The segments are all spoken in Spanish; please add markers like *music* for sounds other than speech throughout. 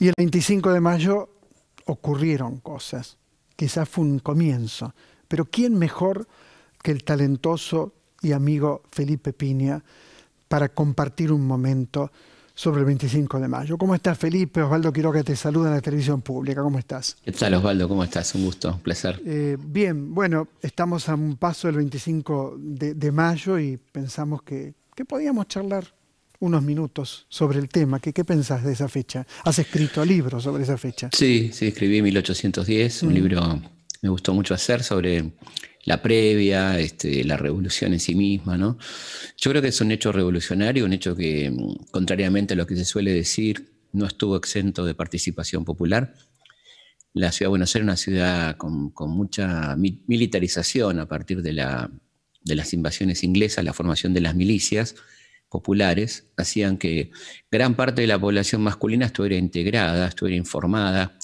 Y el 25 de mayo ocurrieron cosas. Quizás fue un comienzo. Pero ¿quién mejor que el talentoso y amigo Felipe Piña para compartir un momento sobre el 25 de mayo? ¿Cómo estás, Felipe? Osvaldo quiero que te saluda en la televisión pública. ¿Cómo estás? ¿Qué tal, Osvaldo? ¿Cómo estás? Un gusto, un placer. Eh, bien, bueno, estamos a un paso del 25 de, mayo y pensamos que, que podíamos charlar unos minutos sobre el tema. ¿Qué, pensás de esa fecha? ¿Has escrito libros sobre esa fecha? Sí, sí, escribí en 1810, un mm. libro me gustó mucho hacer sobre la previa, este, la revolución en sí misma. ¿no? Yo creo que es un hecho revolucionario, un hecho que, mm, contrariamente a lo que se suele decir, no estuvo exento de participación popular. La ciudad de Buenos Aires es una ciudad con, mucha militarización a partir de las invasiones inglesas, la formación de las milicias populares hacían que gran parte de la población masculina estuviera integrada, estuviera informada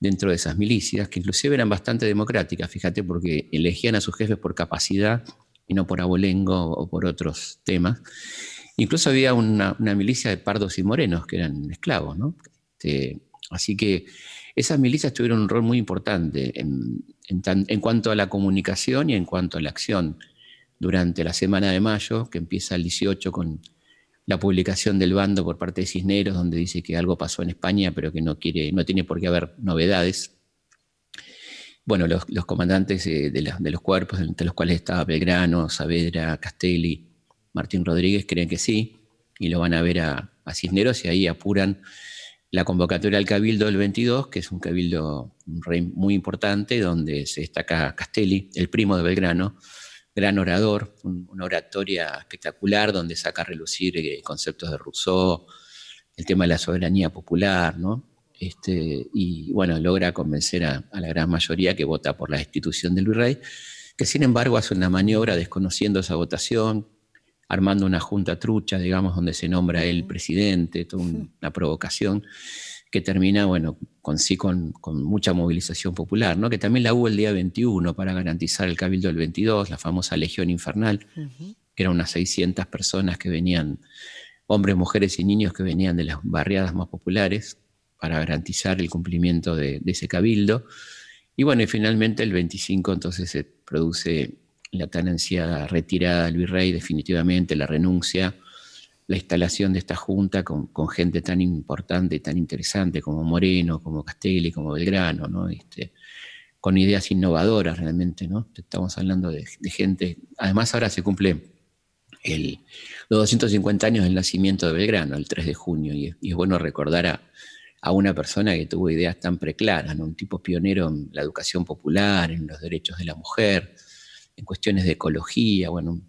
dentro de esas milicias, que inclusive eran bastante democráticas, fíjate, porque elegían a sus jefes por capacidad y no por abolengo o por otros temas. Incluso había una, milicia de pardos y morenos que eran esclavos, ¿no? Este, así que esas milicias tuvieron un rol muy importante en, en cuanto a la comunicación y en cuanto a la acción durante la semana de mayo, que empieza el 18 con la publicación del bando por parte de Cisneros, donde dice que algo pasó en España, pero que no, quiere, no tiene por qué haber novedades. Bueno, los, comandantes eh, de, los cuerpos, entre los cuales estaba Belgrano, Saavedra, Castelli, Martín Rodríguez, creen que sí, y lo van a ver a, a Cisneros y ahí apuran la convocatoria al Cabildo del 22, que es un cabildo muy importante, donde se destaca Castelli, el primo de Belgrano, gran orador, una oratoria espectacular donde saca a relucir eh, conceptos de Rousseau, el tema de la soberanía popular, ¿no? Este, y bueno, logra convencer a, la gran mayoría que vota por la destitución del virrey, que sin embargo hace una maniobra desconociendo esa votación, armando una junta trucha, digamos, donde se nombra el presidente, toda una provocación que termina, bueno, con sí, con, mucha movilización popular, ¿no? que también la hubo el día 21 para garantizar el Cabildo del 22, la famosa Legión Infernal, que eran unas 600 personas que venían, hombres, mujeres y niños que venían de las barriadas más populares para garantizar el cumplimiento de, ese Cabildo. Y bueno, y finalmente el 25 entonces se produce la tan ansiada retirada del virrey definitivamente, la renuncia la instalación de esta junta con, gente tan importante, y tan interesante como Moreno, como Castelli, como Belgrano, ¿no? Este, con ideas innovadoras realmente, ¿no? Estamos hablando de, gente, además ahora se cumple los 250 años del nacimiento de Belgrano, el 3 de junio, y es, bueno recordar a, una persona que tuvo ideas tan preclaras, Un tipo pionero en la educación popular, en los derechos de la mujer, en cuestiones de ecología, bueno,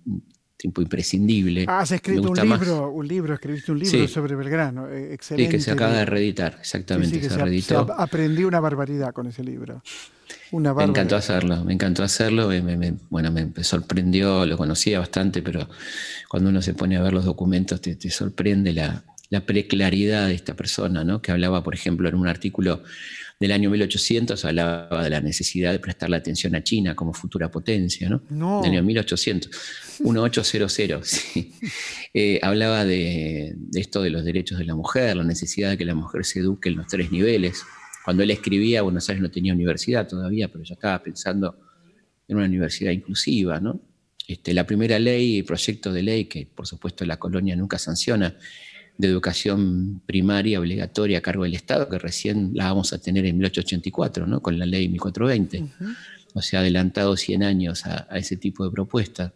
tiempo imprescindible. Ah, has escrito un libro, un libro, escribiste un libro sobre Belgrano, eh, excelente. Y que se acaba de reeditar, exactamente, se, reeditó. aprendí una barbaridad con ese libro. me encantó hacerlo, me encantó hacerlo, me, bueno, me sorprendió, lo conocía bastante, pero cuando uno se pone a ver los documentos te sorprende la, la preclaridad de esta persona, ¿no? que hablaba, por ejemplo, en un artículo del año 1800, hablaba de la necesidad de prestar la atención a China como futura potencia, ¿no? Del año 1800, 1800, eh, hablaba de, esto de los derechos de la mujer, la necesidad de que la mujer se eduque en los tres niveles. Cuando él escribía, Buenos Aires no tenía universidad todavía, pero ya estaba pensando en una universidad inclusiva, ¿no? Este, la primera ley, proyecto de ley que por supuesto la colonia nunca sanciona, de educación primaria obligatoria a cargo del Estado, que recién la vamos a tener en 1884, ¿no? con la ley 1420. O sea, adelantado 100 años a, ese tipo de propuestas.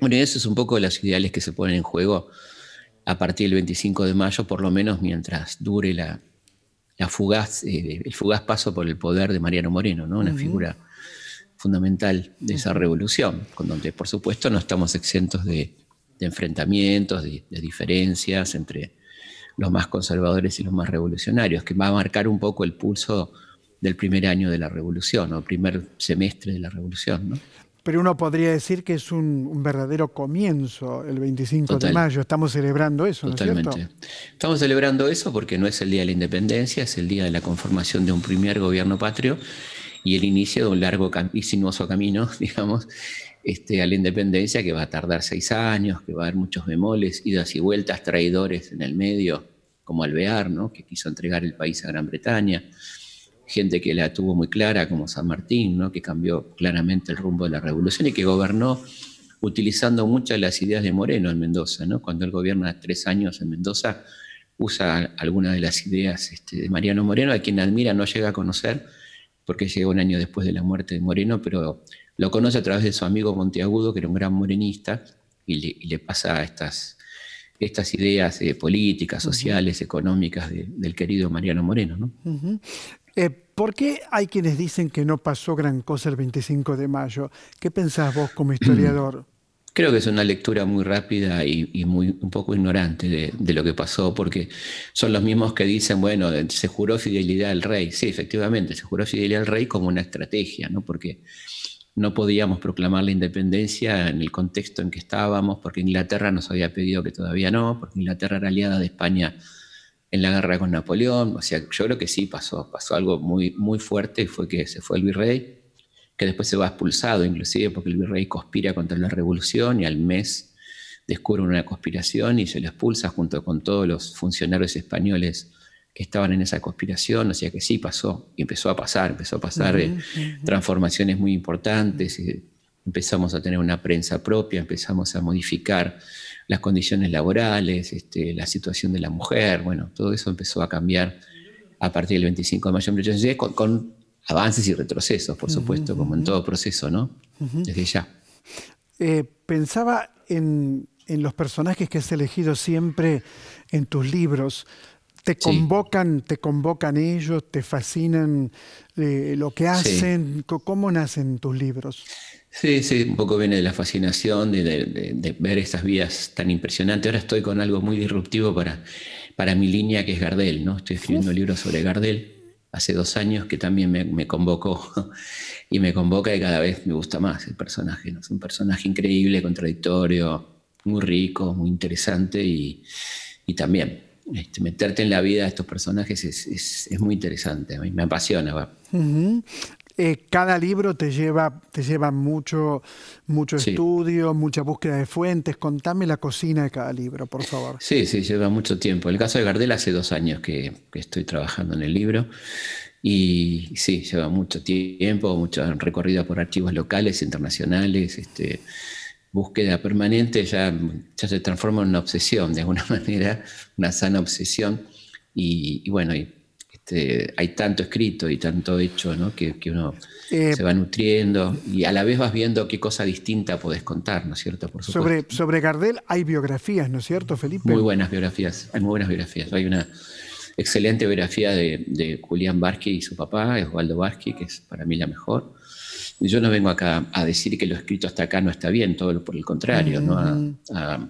Bueno, eso es un poco de los ideales que se ponen en juego a partir del 25 de mayo, por lo menos mientras dure la, fugaz, eh, el fugaz paso por el poder de Mariano Moreno, ¿no? una figura fundamental de esa revolución, con donde por supuesto no estamos exentos de, de enfrentamientos, de, diferencias entre los más conservadores y los más revolucionarios, que va a marcar un poco el pulso del primer año de la revolución o primer semestre de la revolución. Pero uno podría decir que es un, verdadero comienzo el 25 de mayo. Estamos celebrando eso, Totalmente. Estamos celebrando eso porque no es el día de la independencia, es el día de la conformación de un primer gobierno patrio y el inicio de un largo y sinuoso camino, *laughs* digamos, este, a la independencia que va a tardar seis años, que va a haber muchos bemoles, idas y vueltas, traidores en el medio, como Alvear, ¿no? que quiso entregar el país a Gran Bretaña, gente que la tuvo muy clara, como San Martín, ¿no? que cambió claramente el rumbo de la revolución y que gobernó utilizando muchas de las ideas de Moreno en Mendoza. ¿no? Cuando él gobierna tres años en Mendoza, usa algunas de las ideas este, de Mariano Moreno, a quien admira, no llega a conocer, porque llegó un año después de la muerte de Moreno, pero lo conoce a través de su amigo Monteagudo, que era un gran morenista, y le, pasa estas, ideas políticas, sociales, económicas del querido Mariano Moreno. Eh, ¿Por qué hay quienes dicen que no pasó gran cosa el 25 de mayo? ¿Qué pensás vos como *clears throat* historiador? Creo que es una lectura muy rápida y, muy un poco ignorante de, lo que pasó, porque son los mismos que dicen, bueno, se juró fidelidad al rey. Sí, efectivamente, se juró fidelidad al rey como una estrategia, ¿no? Porque no podíamos proclamar la independencia en el contexto en que estábamos, porque Inglaterra nos había pedido que todavía no, porque Inglaterra era aliada de España en la guerra con Napoleón. O sea, yo creo que sí pasó, pasó algo muy, muy fuerte, fue que se fue el virrey que después se va expulsado inclusive porque el virrey conspira contra la revolución y al mes descubre una conspiración y se lo expulsa junto con todos los funcionarios españoles que estaban en esa conspiración, o sea que sí pasó, y empezó a pasar, empezó a pasar eh, transformaciones muy importantes, eh, empezamos a tener una prensa propia, empezamos a modificar las condiciones laborales, este, la situación de la mujer, bueno, todo eso empezó a cambiar a partir del 25 de mayo con avances y retrocesos, por supuesto, como en todo proceso, ¿no? Desde ya. Eh, pensaba en, los personajes que has elegido siempre en tus libros. Te convocan, te convocan ellos, te fascinan eh, lo que hacen. ¿Cómo nacen tus libros? Sí, sí, un poco viene de la fascinación de, ver esas vidas tan impresionantes. Ahora estoy con algo muy disruptivo para, para mi línea que es Gardel, ¿no? Estoy escribiendo libros sobre Gardel hace dos años que también me, convocó *laughs* y me convoca y cada vez me gusta más el personaje. Es un personaje increíble, contradictorio, muy rico, muy interesante y, también este, meterte en la vida de estos personajes es, muy interesante, a mí me apasiona. Eh, cada libro te lleva, te lleva mucho, mucho estudio, mucha búsqueda de fuentes. Contame la cocina de cada libro, por favor. Sí, sí, lleva mucho tiempo. el caso de Gardel hace dos años que, estoy trabajando en el libro. Y sí, lleva mucho tiempo, mucho recorrido por archivos locales, internacionales, este, búsqueda permanente, ya, se transforma en una obsesión de alguna *laughs* manera, una sana obsesión. bueno, y este, hay tanto escrito y tanto hecho, Que, uno eh, se va nutriendo y a la vez vas viendo qué cosa distinta podés contar, ¿no es cierto? Por sobre, sobre Gardel hay biografías, ¿no es cierto, Felipe? Muy buenas biografías, hay muy buenas biografías. Hay una excelente biografía de, Julián Barqui y su papá, Osvaldo Barqui, que es para mí la mejor. Yo no vengo acá a decir que lo escrito hasta acá no está bien, todo lo por el contrario, mm, mm, A, mm.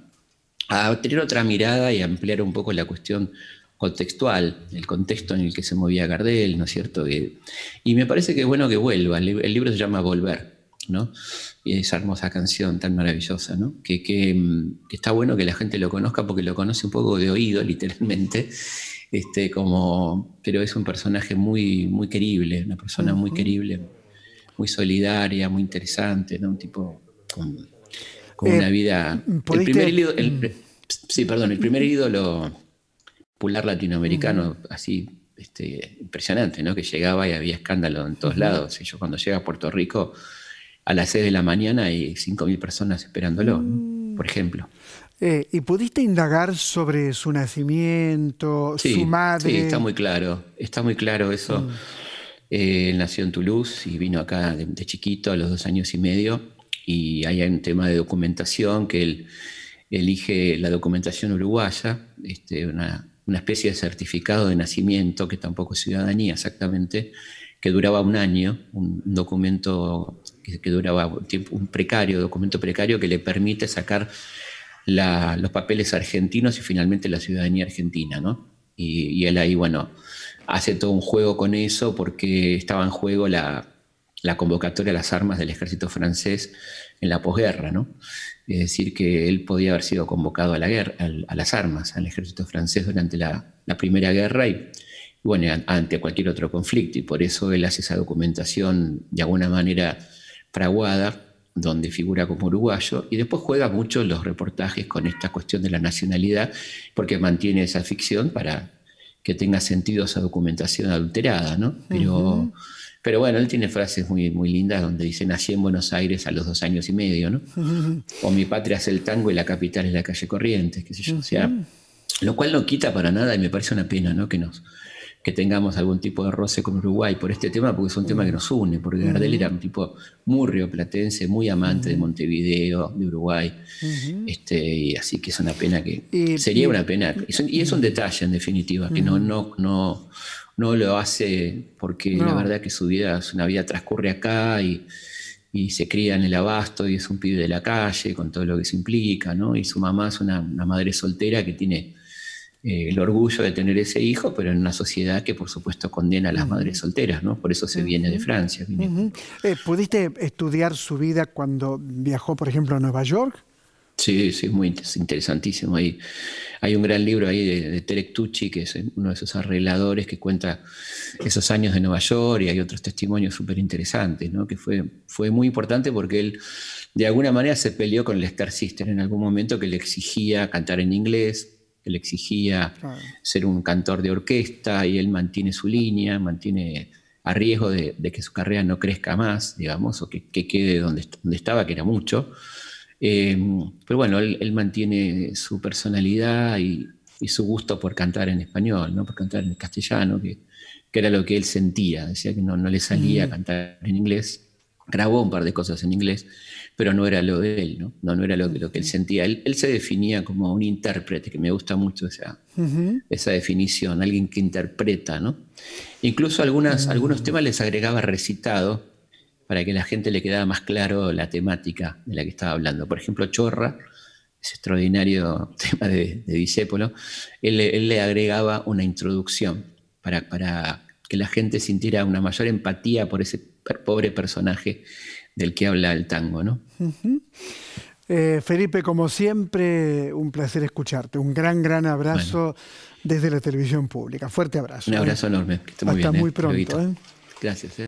a, a tener otra mirada y ampliar un poco la cuestión contextual, el contexto en el que se movía Gardel, ¿no es cierto? Y, me parece que es bueno que vuelva. El, libro se llama Volver, ¿no? Y esa hermosa canción tan maravillosa, ¿no? Mm, que, está bueno que la gente lo conozca porque lo conoce un poco de oído, literalmente. Este, como, pero es un personaje muy, muy querible, una persona muy querible, muy solidaria, muy interesante, ¿no? Un tipo con, eh, una vida. El primer mm. sí, perdón, el primer ídolo popular latinoamericano así este, impresionante, ¿no? Que llegaba y había escándalo en todos lados. yo cuando llega a Puerto Rico a las 6 de la mañana hay 5.000 personas esperándolo, mm. por ejemplo. Eh, ¿Y pudiste indagar sobre su nacimiento, su madre? Sí, está muy claro, está muy claro eso. Mm. Eh, él nació en Toulouse y vino acá de, chiquito a los dos años y medio y hay un tema de documentación que él elige la documentación uruguaya, este, una, una especie de certificado de nacimiento, que tampoco es ciudadanía exactamente, que duraba un año, un documento que, duraba un, un precario, documento precario que le permite sacar los papeles argentinos y finalmente la ciudadanía argentina, ¿no? Y, y, él ahí, bueno, hace todo un juego con eso porque estaba en juego la, la convocatoria a las armas del ejército francés en la posguerra, ¿no? Es decir, que él podía haber sido convocado a, la guerra, a las armas, al ejército francés durante la, Primera Guerra y, bueno, ante cualquier otro conflicto. Y por eso él hace esa documentación de alguna manera fraguada, donde figura como uruguayo, y después juega mucho los reportajes con esta cuestión de la nacionalidad, porque mantiene esa ficción para que tenga sentido esa documentación adulterada, ¿no? Pero. Pero bueno, él tiene frases muy, muy lindas donde dice, nací en Buenos Aires a los dos años y medio, ¿no? *laughs* o mi patria es el tango y la capital es la calle Corrientes, qué sé yo. O sea, lo cual no quita para nada y me parece una pena, ¿no? Que nos que tengamos algún tipo de roce con Uruguay por este tema, porque es un tema que nos une, porque Gardel era un tipo muy rioplatense, muy amante de Montevideo, de Uruguay, este, y así que es una pena que... sería una pena, y, y es un detalle en definitiva, que no, no, no no lo hace porque la verdad que su vida es una vida transcurre acá y, y, se cría en el abasto y es un pibe de la calle con todo lo que se implica, ¿no? Y su mamá es una, madre soltera que tiene eh, el orgullo de tener ese hijo, pero en una sociedad que por supuesto condena a las madres solteras, ¿no? Por eso se viene de Francia. Eh, ¿Pudiste estudiar su vida cuando viajó, por ejemplo, a Nueva York? Sí, sí, es muy interesantísimo. Hay, hay un gran libro ahí de, Terek Tucci, que es eh, uno de esos arregladores que cuenta esos años de Nueva York y hay otros testimonios súper interesantes, ¿no? que fue, fue muy importante porque él de alguna manera se peleó con el Star Sister en algún momento que le exigía cantar en inglés, que le exigía ser un cantor de orquesta y él mantiene su línea, mantiene a riesgo de, que su carrera no crezca más, digamos, o que, que quede donde, donde estaba, que era mucho. Em, pero bueno, él, mantiene su personalidad y, su gusto por cantar en español, ¿no? por cantar en castellano, que, era lo que él sentía, decía que no, le salía mm. cantar en inglés. Grabó un par de cosas en inglés, pero no era lo de él, no, era lo, que él sentía. Él, se definía como un intérprete, que me gusta mucho esa, esa definición, alguien que interpreta. ¿no? Incluso algunas, ah. algunos temas les agregaba recitado, para que la gente le quedara más claro la temática de la que estaba hablando. Por ejemplo, Chorra, ese extraordinario *laughs* tema de, de él, le agregaba una introducción para, para que la gente sintiera una mayor empatía por ese pobre personaje del que habla el tango, ¿no? Eh, Felipe, como siempre, un placer escucharte. Un gran, gran abrazo desde la televisión pública. Fuerte abrazo. Un abrazo ¿eh? enorme. muy Hasta ¿eh? muy eh. pronto. Gracias.